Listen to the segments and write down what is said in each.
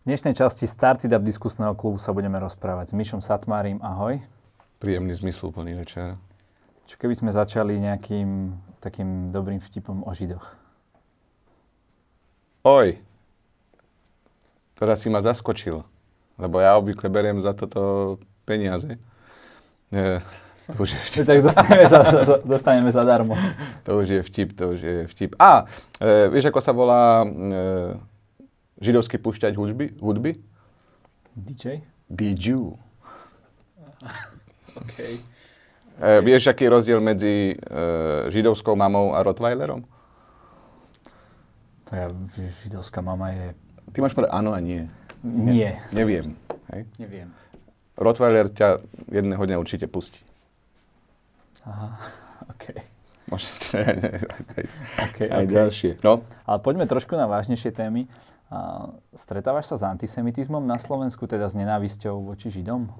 V dnešnej časti Started Up diskusného klubu sa budeme rozprávať s Mišom Satmárim. Ahoj. Príjemný zmysluplný večer. Čo keby sme začali nejakým takým dobrým vtipom o Židoch? Oj, teraz si ma zaskočil, lebo ja obvykle beriem za toto peniaze. E, to už je vtip. tak dostaneme, za, za, dostaneme darmo. To už je vtip, to už je vtip. A, e, vieš, ako sa volá e, židovský púšťať hudby? hudby? DJ? DJ. OK. E, vieš, aký je rozdiel medzi e, židovskou mamou a Rottweilerom? To no ja, židovská mama je... Ty máš povedať áno a nie. Nie. Ne, neviem. Hej? Neviem. Rottweiler ťa jedného dňa určite pustí. Aha, okej. Okay. Možno aj, aj, okay, aj okay. ďalšie. No. Ale poďme trošku na vážnejšie témy. A stretávaš sa s antisemitizmom na Slovensku, teda s nenávisťou voči Židom?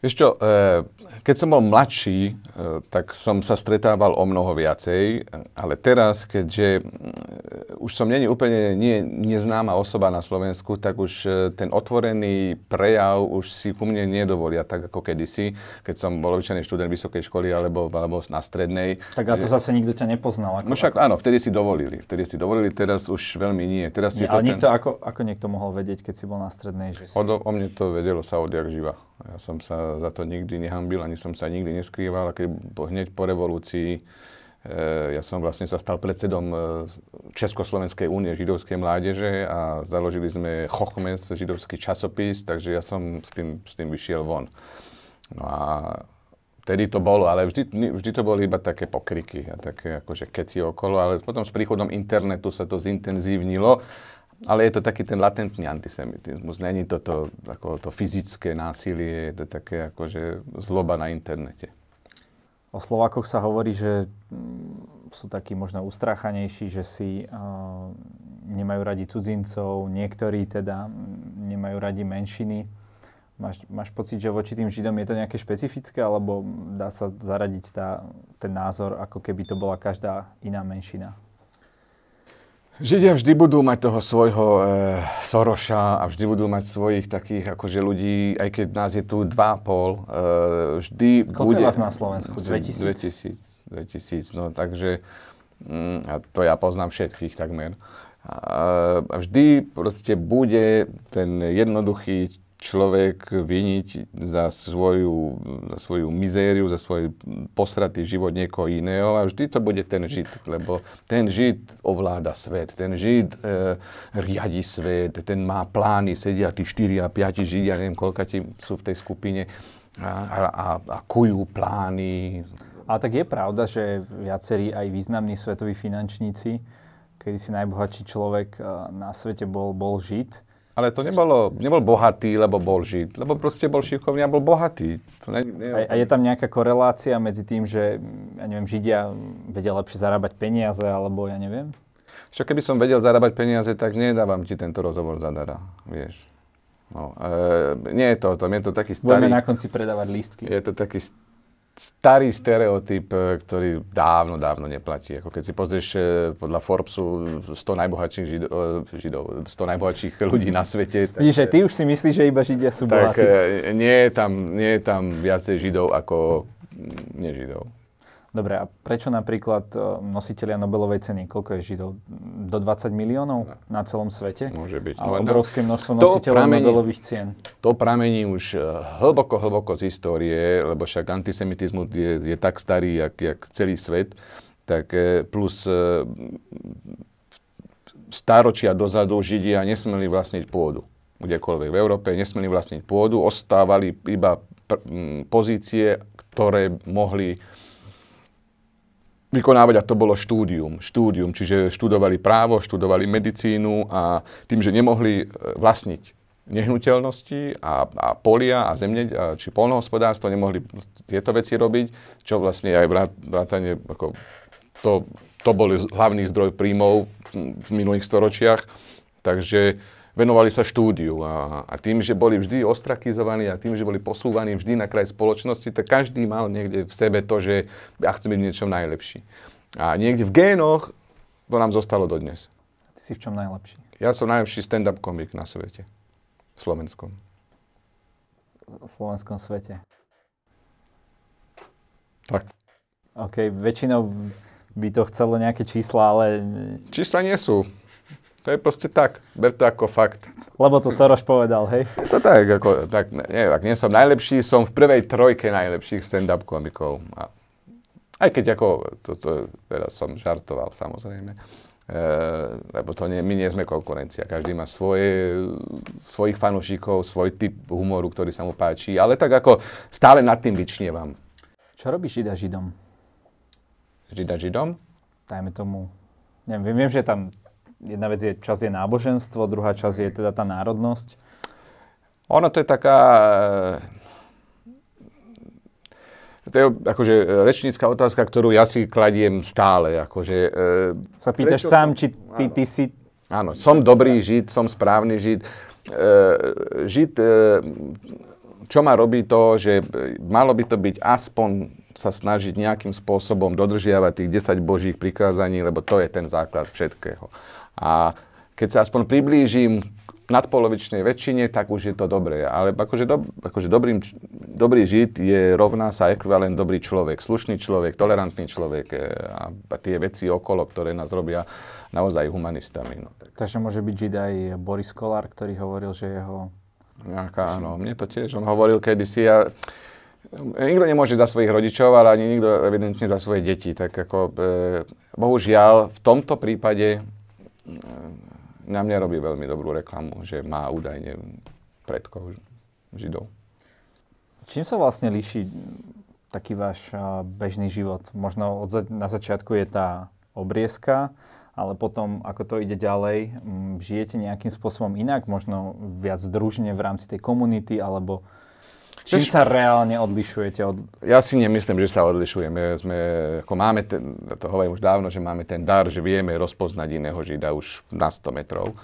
Vieš čo, e, keď som bol mladší, e, tak som sa stretával o mnoho viacej, ale teraz, keďže už som není úplne nie, neznáma osoba na Slovensku, tak už e, ten otvorený prejav už si ku mne nedovolia, tak ako kedysi, keď som bol obyčajný študent vysokej školy alebo, alebo na strednej. Tak a to e, zase nikto ťa nepoznal. Ako, no však áno, vtedy si dovolili, vtedy si dovolili, teraz už veľmi nie. Teraz nie ale ten... niekto, ako, ako niekto mohol vedieť, keď si bol na strednej? Že si... o, o mne to vedelo sa odjak živa. Ja som sa za to nikdy nehambil, ani som sa nikdy neskrýval, a keď hneď po revolúcii Eh, ja som vlastne sa stal predsedom eh, Československej únie židovskej mládeže a založili sme Chochmes, židovský časopis, takže ja som s tým, s tým vyšiel von. No a vtedy to bolo, ale vždy, vždy to boli iba také pokriky a také akože keci okolo, ale potom s príchodom internetu sa to zintenzívnilo ale je to taký ten latentný antisemitizmus. Není to, to, ako to fyzické násilie, je to také akože zloba na internete. O Slovákoch sa hovorí, že mm, sú takí možno ustráchanejší, že si uh, nemajú radi cudzincov, niektorí teda mm, nemajú radi menšiny. Máš, máš pocit, že voči tým Židom je to nejaké špecifické, alebo dá sa zaradiť tá, ten názor, ako keby to bola každá iná menšina? Židia vždy budú mať toho svojho e, Soroša a vždy budú mať svojich takých akože ľudí, aj keď nás je tu 2,5, e, eh, vždy Koľko bude... vás na Slovensku? 2000? 2000, 2000 no takže mm, a to ja poznám všetkých takmer. A, a vždy proste bude ten jednoduchý človek viniť za svoju, za svoju mizériu, za svoj posratý život niekoho iného a vždy to bude ten Žid, lebo ten Žid ovláda svet, ten Žid e, riadi svet, ten má plány, sedia tí 4 a 5 Židia, neviem koľka tí sú v tej skupine a, a, a kujú plány. A tak je pravda, že viacerí aj významní svetoví finančníci, kedy si najbohatší človek e, na svete bol, bol Žid, ale to nebolo, nebol bohatý, lebo bol žid, lebo proste bol šikovný a bol bohatý. To ne, ne... A, a je tam nejaká korelácia medzi tým, že, ja neviem, židia vedia lepšie zarábať peniaze, alebo ja neviem? Čo keby som vedel zarábať peniaze, tak nedávam ti tento rozhovor zadara, vieš. No, e, nie je to o tom, je to taký starý... Budeme na konci predávať lístky. Je to taký starý stereotyp, e, ktorý dávno, dávno neplatí. Ako keď si pozrieš e, podľa Forbesu 100 najbohatších žido, e, židov, 100 najbohatších ľudí na svete. Tak, Vidíš, ty už si myslíš, že iba Židia sú tak, Nie je, tam, nie je tam viacej Židov ako nežidov. Dobre, a prečo napríklad e, nositeľia Nobelovej ceny, koľko je Židov? Do 20 miliónov na celom svete? Môže byť. Ale no, obrovské množstvo nositeľov pramení, Nobelových cien. To pramení už e, hlboko, hlboko z histórie, lebo však antisemitizmus je, je tak starý, jak, jak celý svet. Tak e, plus stáročia dozadu Židia nesmeli vlastniť pôdu. Kdekoľvek v Európe nesmeli vlastniť pôdu, ostávali iba pr- pozície, ktoré mohli vykonávať a to bolo štúdium. Štúdium, čiže študovali právo, študovali medicínu a tým, že nemohli e, vlastniť nehnuteľnosti a, a polia a zemne, či polnohospodárstvo nemohli tieto veci robiť, čo vlastne aj vrát, vrátanie, ako to, to bol hlavný zdroj príjmov v minulých storočiach. Takže venovali sa štúdiu a, a tým, že boli vždy ostrakizovaní a tým, že boli posúvaní vždy na kraj spoločnosti, tak každý mal niekde v sebe to, že ja chcem byť v niečom najlepší. A niekde v génoch to nám zostalo dodnes. Ty si v čom najlepší? Ja som najlepší stand-up komik na svete. V slovenskom. V slovenskom svete. Tak. OK, väčšinou by to chcelo nejaké čísla, ale... Čísla nie sú. To je proste tak. Ber to ako fakt. Lebo to Soroš povedal, hej? Je to tak, ako, tak nie, ak nie som najlepší, som v prvej trojke najlepších stand-up komikov. A, aj keď ako, to, to, teraz som žartoval samozrejme. E, lebo to nie, my nie sme konkurencia. Každý má svoje, svojich fanúšikov, svoj typ humoru, ktorý sa mu páči. Ale tak ako stále nad tým vyčnievam. Čo robíš Žida Židom? Žida Židom? Dajme tomu, neviem, viem, že tam jedna vec je, čas je náboženstvo, druhá čas je teda tá národnosť. Ono to je taká... Eh, to je akože rečnícka otázka, ktorú ja si kladiem stále. Akože, e, sa pýtaš sám, som... či ty, ty si... Áno, som dobrý Žid, som správny Žid. E, žid, e, čo ma robí to, že malo by to byť aspoň sa snažiť nejakým spôsobom dodržiavať tých 10 božích prikázaní, lebo to je ten základ všetkého. A keď sa aspoň priblížim nadpolovičnej väčšine, tak už je to dobré. Ale akože, do, akože dobrý, dobrý žid je rovná sa ekvivalent dobrý človek, slušný človek, tolerantný človek e, a, tie veci okolo, ktoré nás robia naozaj humanistami. No, Takže môže byť žid aj Boris Kolár, ktorý hovoril, že jeho... Nejaká, áno, mne to tiež, on hovoril kedysi ja, Nikto nemôže za svojich rodičov, ale ani nikto evidentne za svoje deti. Tak ako, e, bohužiaľ, v tomto prípade e, na mňa robí veľmi dobrú reklamu, že má údajne predkov židov. Čím sa vlastne líši taký váš e, bežný život? Možno za- na začiatku je tá obrieska, ale potom, ako to ide ďalej, žijete nejakým spôsobom inak, možno viac družne v rámci tej komunity, alebo Čím sa reálne odlišujete od... Ja si nemyslím, že sa odlišujeme. Sme, ako máme ten, to hovorím už dávno, že máme ten dar, že vieme rozpoznať iného Žida už na 100 metrov.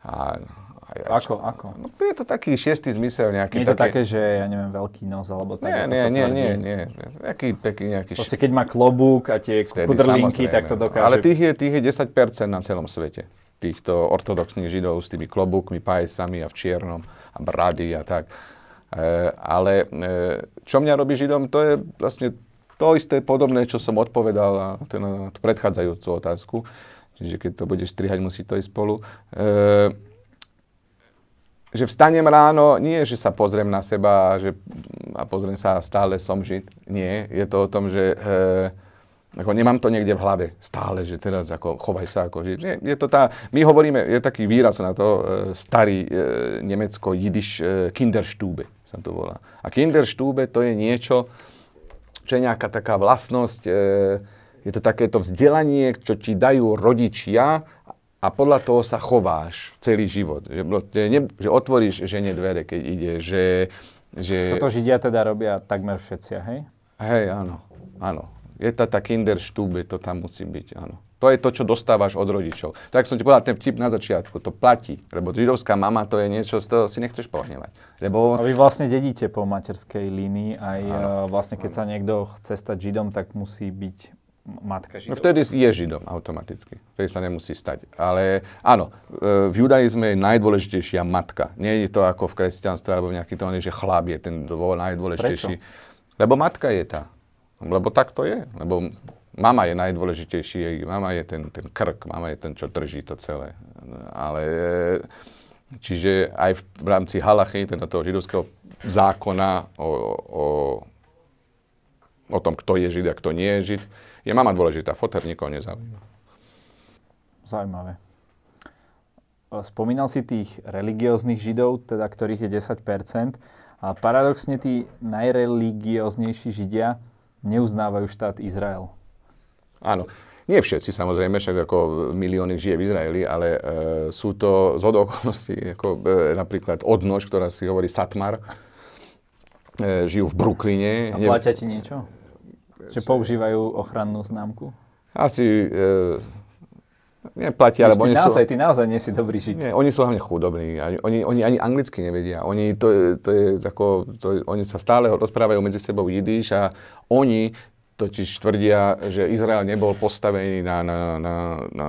A, a ja, ako, čo, ako? No, je to taký šiestý zmysel nejaký. Nie je to také, také že ja neviem, veľký nos alebo tak? Nie, nie, nie, nie, nie. Nejaký, taký, nejaký Proste, keď má klobúk a tie kudrlinky, tak to no. dokáže... Ale tých je, tých je 10% na celom svete týchto ortodoxných židov s tými klobúkmi, pajesami a v čiernom a brady a tak. E, ale e, čo mňa robí Židom, to je vlastne to isté podobné, čo som odpovedal na, ten, na tú predchádzajúcu otázku. Čiže keď to budeš strihať, musí to ísť spolu. E, že vstanem ráno, nie že sa pozriem na seba a, že, a pozriem sa a stále som žid. Nie, je to o tom, že e, ako nemám to niekde v hlave stále, že teraz ako chovaj sa ako, že nie, je to tá, my hovoríme, je taký výraz na to, e, starý e, nemecko, jidiš, e, kinderstube sa to volá. A kinderstube to je niečo, čo je nejaká taká vlastnosť, e, je to takéto vzdelanie, čo ti dajú rodičia a podľa toho sa chováš celý život. Že, ne, že otvoríš žene dvere, keď ide, že, že... Toto Židia teda robia takmer všetci, hej? Hej, áno, áno. Je tá, tá kinderštúbe, to tam musí byť, áno. To je to, čo dostávaš od rodičov. Tak som ti povedal ten vtip na začiatku, to platí, lebo židovská mama to je niečo, z toho si nechceš pohnevať. Lebo... A vy vlastne dedíte po materskej línii, aj ano. E, vlastne keď ano. sa niekto chce stať židom, tak musí byť matka židom. No vtedy je židom automaticky, vtedy sa nemusí stať. Ale áno, e, v judaizme je najdôležitejšia matka. Nie je to ako v kresťanstve alebo v nejaký to, že chlap je ten dôvod najdôležitejší. Prečo? Lebo matka je tá. Lebo tak to je. Lebo mama je najdôležitejší, mama je ten, ten krk, mama je ten, čo drží to celé. Ale čiže aj v, v rámci halachy, teda toho židovského zákona o, o, o tom, kto je žid a kto nie je žid, je mama dôležitá. Foter nikoho nezaujíma. Zaujímavé. Spomínal si tých religióznych židov, teda ktorých je 10%. A paradoxne tí najreligióznejší židia neuznávajú štát Izrael. Áno. Nie všetci samozrejme, však ako milióny žije v Izraeli, ale e, sú to z okolností, ako e, napríklad odnož, ktorá si hovorí Satmar, e, žijú v Brooklyne. A platia ti niečo? Že používajú ochrannú známku? Asi e, Neplatí, Víš, alebo oni naozaj, sú... Ty naozaj nie si dobrý žiť. Nie, oni sú hlavne chudobní. Oni, oni ani anglicky nevedia. Oni, to, to je tako, to, oni sa stále rozprávajú medzi sebou Jidíš, a oni totiž tvrdia, že Izrael nebol postavený na, na, na, na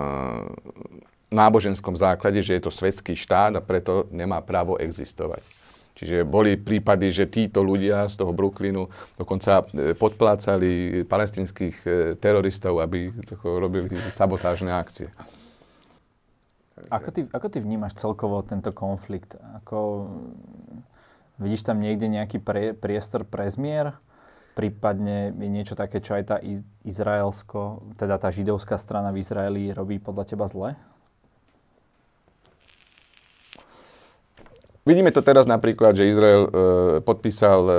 náboženskom základe, že je to svetský štát a preto nemá právo existovať. Čiže boli prípady, že títo ľudia z toho Brooklynu dokonca e, podplácali palestinských e, teroristov, aby robili sabotážne akcie. Ako ty, ako ty vnímaš celkovo tento konflikt? Ako, mm, vidíš tam niekde nejaký pre, priestor pre zmier? Prípadne je niečo také, čo aj tá izraelsko, teda tá židovská strana v Izraeli robí podľa teba zle? Vidíme to teraz napríklad, že Izrael e, podpísal e,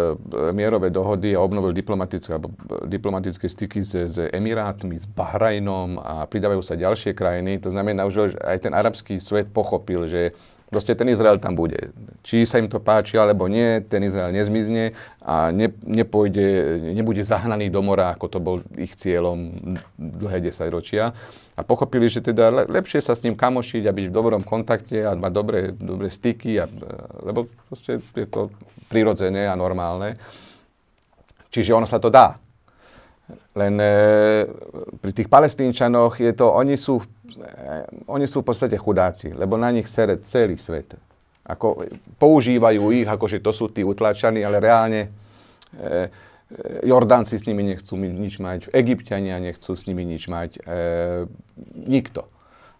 mierové dohody a obnovil diplomatické, alebo, e, diplomatické styky s, s Emirátmi, s Bahrajnom a pridávajú sa ďalšie krajiny. To znamená, že aj ten arabský svet pochopil, že proste ten Izrael tam bude. Či sa im to páči alebo nie, ten Izrael nezmizne a ne, nepôjde, nebude zahnaný do mora, ako to bol ich cieľom dlhé desaťročia. A pochopili, že teda le, lepšie sa s ním kamošiť a byť v dobrom kontakte a mať dobré, dobré styky, a, lebo proste je to prirodzené a normálne. Čiže ono sa to dá. Len e, pri tých palestínčanoch je to, oni sú, e, oni sú v podstate chudáci, lebo na nich sere celý svet. Ako, používajú ich, akože to sú tí utlačaní, ale reálne e, e, Jordánci s nimi nechcú nič mať, Egyptiania nechcú s nimi nič mať, e, nikto.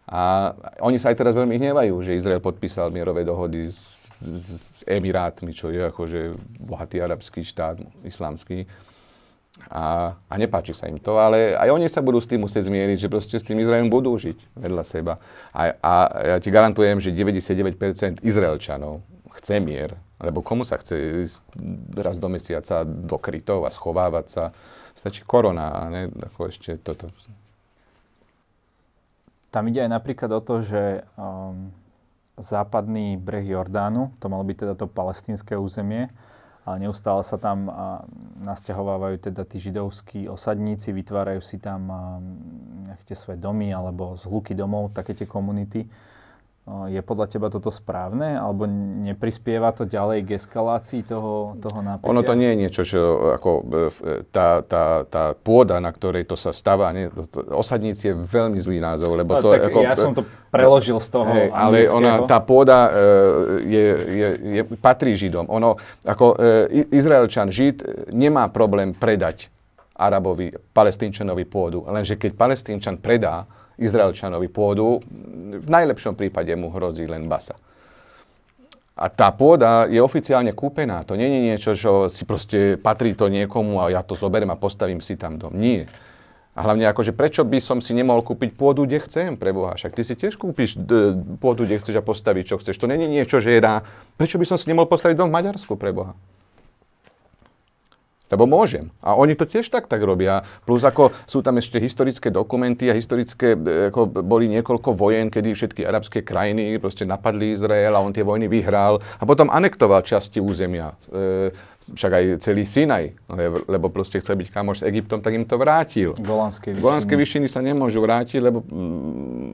A oni sa aj teraz veľmi hnevajú, že Izrael podpísal mierové dohody s, s, s Emirátmi, čo je akože bohatý arabský štát, islamský a, a nepáči sa im to, ale aj oni sa budú s tým musieť zmieriť, že proste s tým Izraelom budú žiť vedľa seba. A, a ja ti garantujem, že 99% Izraelčanov chce mier, lebo komu sa chce ísť raz do mesiaca do krytov a schovávať sa. Stačí korona a ne ako ešte toto. Tam ide aj napríklad o to, že um, západný breh Jordánu, to malo byť teda to palestínske územie, a neustále sa tam nasťahovávajú teda tí židovskí osadníci, vytvárajú si tam nejaké svoje domy alebo zhluky domov, také tie komunity. Je podľa teba toto správne, alebo neprispieva to ďalej k eskalácii toho, toho napätia? Ono to nie je niečo, čo ako e, e, tá, tá, tá pôda, na ktorej to sa stáva, nie, to, to, osadníci je veľmi zlý názov, lebo no, to... Tak ako, ja som e, to preložil z toho hej, Ale ona, tá pôda je, je, je, patrí Židom. Ono, ako Izraelčan Žid nemá problém predať Arabovi, palestínčanovi pôdu. Lenže keď palestínčan predá Izraelčanovi pôdu, v najlepšom prípade mu hrozí len basa. A tá pôda je oficiálne kúpená. To nie je niečo, čo si proste patrí to niekomu a ja to zoberiem a postavím si tam dom. Nie. A hlavne akože prečo by som si nemohol kúpiť pôdu, kde chcem, pre Boha. Však ty si tiež kúpiš pôdu, kde chceš a postaviť, čo chceš. To nie je niečo, že je na... Prečo by som si nemohol postaviť dom v Maďarsku, pre Boha? Lebo môžem. A oni to tiež tak tak robia. Plus ako sú tam ešte historické dokumenty a historické, e, ako boli niekoľko vojen, kedy všetky arabské krajiny proste napadli Izrael a on tie vojny vyhral a potom anektoval časti územia. E, však aj celý Sinaj, lebo proste chcel byť kamoš s Egyptom, tak im to vrátil. Golanské vyšiny. Golanské vyšiny sa nemôžu vrátiť, lebo mm,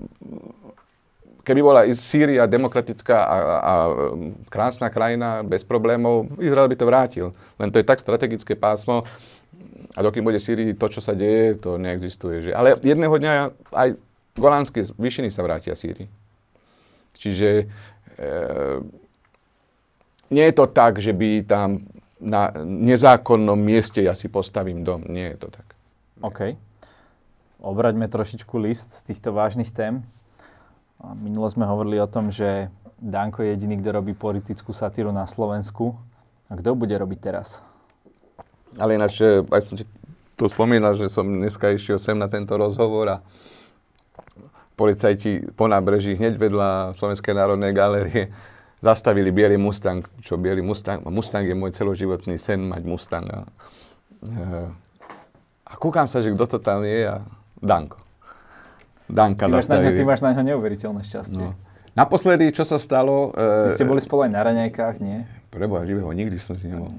keby bola Sýria demokratická a, a mm, krásna krajina, bez problémov, Izrael by to vrátil. Len to je tak strategické pásmo a dokým bude Sýrii to, čo sa deje, to neexistuje. Že? Ale jedného dňa aj golánske vyšiny sa vrátia Sýrii. Čiže e, nie je to tak, že by tam na nezákonnom mieste ja si postavím dom. Nie je to tak. OK. Obraťme trošičku list z týchto vážnych tém. Minule sme hovorili o tom, že Danko je jediný, kto robí politickú satíru na Slovensku. A kto bude robiť teraz? Ale ináč, aj som ti to spomínal, že som dneska išiel sem na tento rozhovor a policajti po nábreží hneď vedľa Slovenskej národnej galérie. zastavili biely Mustang, čo biely Mustang, no, Mustang je môj celoživotný sen mať Mustang. A, e, a kúkam sa, že kto to tam je a Danko. Danka ty máš, na, ty máš na ňa neuveriteľné šťastie. No. Naposledy, čo sa stalo... E... Vy ste boli spolu aj na raňajkách, nie? Preboha, živého, nikdy som si nebol.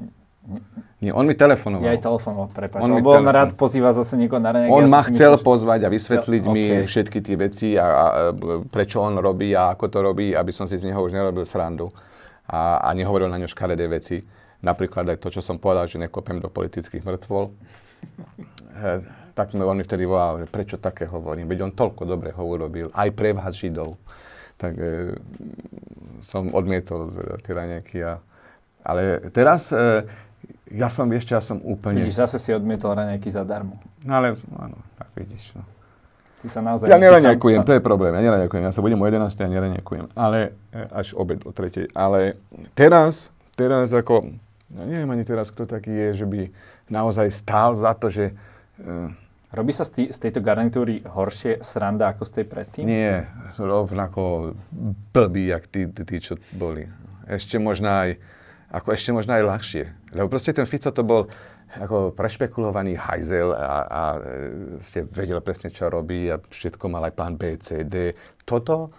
Nie, on mi telefonoval. Ja aj telefonoval, prepáč. On lebo telefon... on rád pozýva zase niekoho na raňajky. On ja ma chcel myslel, pozvať a vysvetliť chcel, mi okay. všetky tie veci a, a, e, prečo on robí a ako to robí, aby som si z neho už nerobil srandu a, a nehovoril na ňo škaredé veci. Napríklad aj to, čo som povedal, že nekopem do politických mŕtvol. tak mi on mi vtedy volal, že prečo také hovorím, veď on toľko dobre ho urobil, aj pre vás Židov. Tak e, som odmietol e, tie raňajky. A, ale teraz, e, ja som ešte, ja som úplne... Vidíš, zase si odmietol raňajky zadarmo. No ale, áno, tak vidíš. No. Ty sa naozaj... Ja neraňajkujem, sa... to je problém, ja neraňajkujem. Ja sa budem o 11. a ja neraňajkujem. Ale e, až obed o 3. Ale teraz, teraz ako... Ja neviem ani teraz, kto taký je, že by naozaj stál za to, že... E, Robí sa z, tý, z tejto garnitúry horšie sranda ako z tej predtým? Nie, rovnako blbí, jak tí, tí, tí, čo boli. Ešte možno aj, ako ešte možno aj ľahšie. Lebo proste ten Fico to bol ako prešpekulovaný hajzel a, a e, ste vedel presne, čo robí a všetko mal aj plán B, C, D. Toto,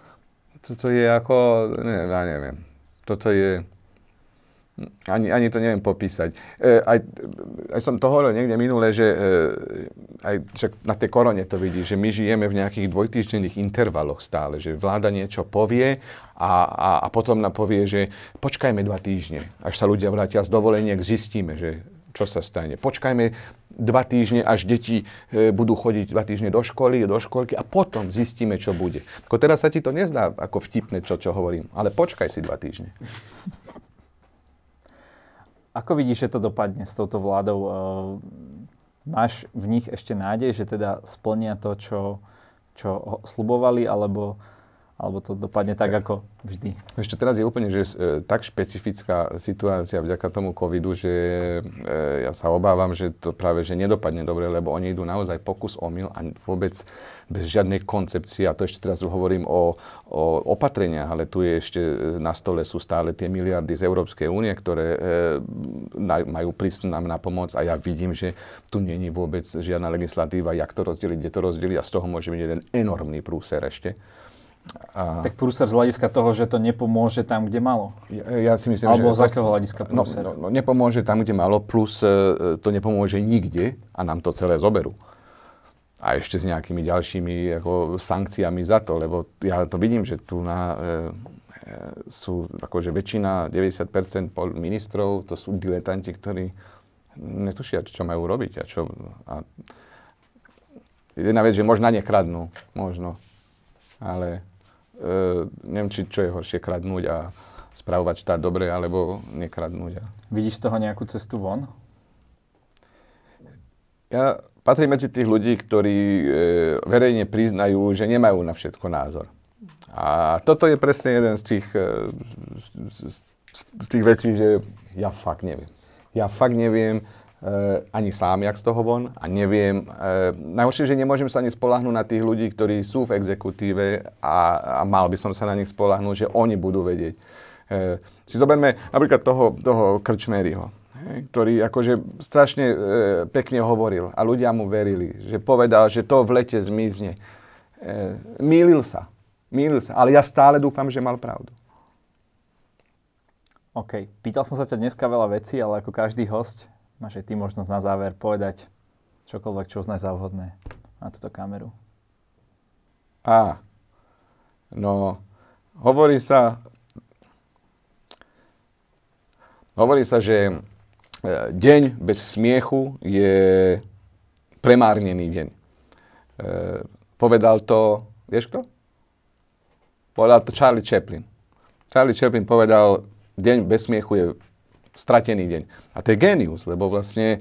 toto je ako, ne, ja neviem, toto je ani, ani to neviem popísať. E, aj, aj som to hovoril niekde minule, že e, aj však na tej korone to vidí, že my žijeme v nejakých dvojtýždenných intervaloch stále, že vláda niečo povie a, a, a potom nám povie, že počkajme dva týždne, až sa ľudia vrátia z dovoleniek, zistíme, že čo sa stane. Počkajme dva týždne, až deti e, budú chodiť dva týždne do školy, do školky a potom zistíme, čo bude. Ako teraz sa ti to nezdá ako vtipne, čo, čo hovorím, ale počkaj si dva týždne. Ako vidíš, že to dopadne s touto vládou? E, máš v nich ešte nádej, že teda splnia to, čo, čo slubovali, alebo alebo to dopadne tak, ako vždy. Ešte teraz je úplne že, e, tak špecifická situácia vďaka tomu covidu, že e, ja sa obávam, že to práve že nedopadne dobre, lebo oni idú naozaj pokus mil a vôbec bez žiadnej koncepcie. A to ešte teraz hovorím o, o opatreniach, ale tu je ešte e, na stole sú stále tie miliardy z Európskej únie, ktoré e, na, majú prísť nám na pomoc a ja vidím, že tu není vôbec žiadna legislatíva, jak to rozdeliť, kde to rozdeliť a z toho môže byť jeden enormný prúser ešte. A... Tak prúser z hľadiska toho, že to nepomôže tam, kde malo? Ja, ja si myslím, Alebo že... z hľadiska No, no, no, nepomôže tam, kde malo, plus e, e, to nepomôže nikde a nám to celé zoberú. A ešte s nejakými ďalšími ako, sankciami za to, lebo ja to vidím, že tu na, e, e sú akože väčšina, 90% ministrov, to sú diletanti, ktorí netušia, čo majú robiť a čo... A, jedna vec, že možno nekradnú, možno, ale E, neviem, či čo je horšie, kradnúť a spravovať štát dobre, alebo nekradnúť. A... Vidíš z toho nejakú cestu von? Ja patrím medzi tých ľudí, ktorí e, verejne priznajú, že nemajú na všetko názor. A toto je presne jeden z tých, e, z, z, z, z tých vecí, že ja fakt neviem. Ja fakt neviem, E, ani sám, jak z toho von a neviem. E, najhoršie, že nemôžem sa ani spolahnúť na tých ľudí, ktorí sú v exekutíve a, a mal by som sa na nich spolahnúť, že oni budú vedieť. E, si zoberme napríklad toho, toho Krčmeryho, hej, ktorý akože strašne e, pekne hovoril a ľudia mu verili, že povedal, že to v lete zmizne. E, mýlil sa, mýlil sa, ale ja stále dúfam, že mal pravdu. OK. Pýtal som sa ťa dneska veľa vecí, ale ako každý host Máš aj ty možnosť na záver povedať čokoľvek, čo uznáš za vhodné na túto kameru. A, no, hovorí sa, hovorí sa, že e, deň bez smiechu je premárnený deň. E, povedal to, vieš kto? Povedal to Charlie Chaplin. Charlie Chaplin povedal, deň bez smiechu je stratený deň. A to je genius, lebo vlastne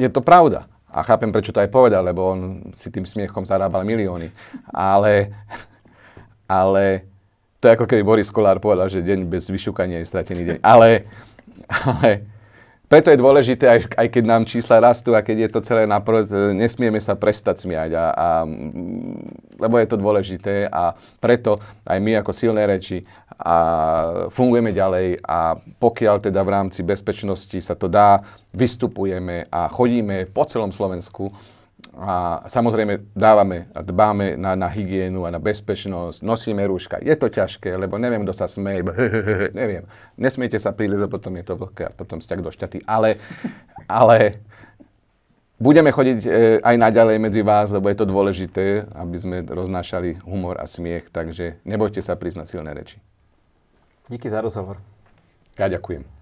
je to pravda. A chápem, prečo to aj povedal, lebo on si tým smiechom zarábal milióny. Ale, ale to je ako keby Boris Kolár povedal, že deň bez vyšukania je stratený deň. Ale, ale preto je dôležité, aj, aj keď nám čísla rastú a keď je to celé naprv, nesmieme sa prestať smiať, a, a, lebo je to dôležité a preto aj my ako silné reči a fungujeme ďalej a pokiaľ teda v rámci bezpečnosti sa to dá, vystupujeme a chodíme po celom Slovensku a samozrejme dávame, a dbáme na, na hygienu a na bezpečnosť, nosíme rúška. Je to ťažké, lebo neviem, kto sa smeje, neviem. Nesmiete sa príliš, potom je to vlhké a potom ste do šťaty. Ale, ale budeme chodiť e, aj naďalej medzi vás, lebo je to dôležité, aby sme roznášali humor a smiech, takže nebojte sa priznať silné reči. Díky za rozhovor. Ja ďakujem.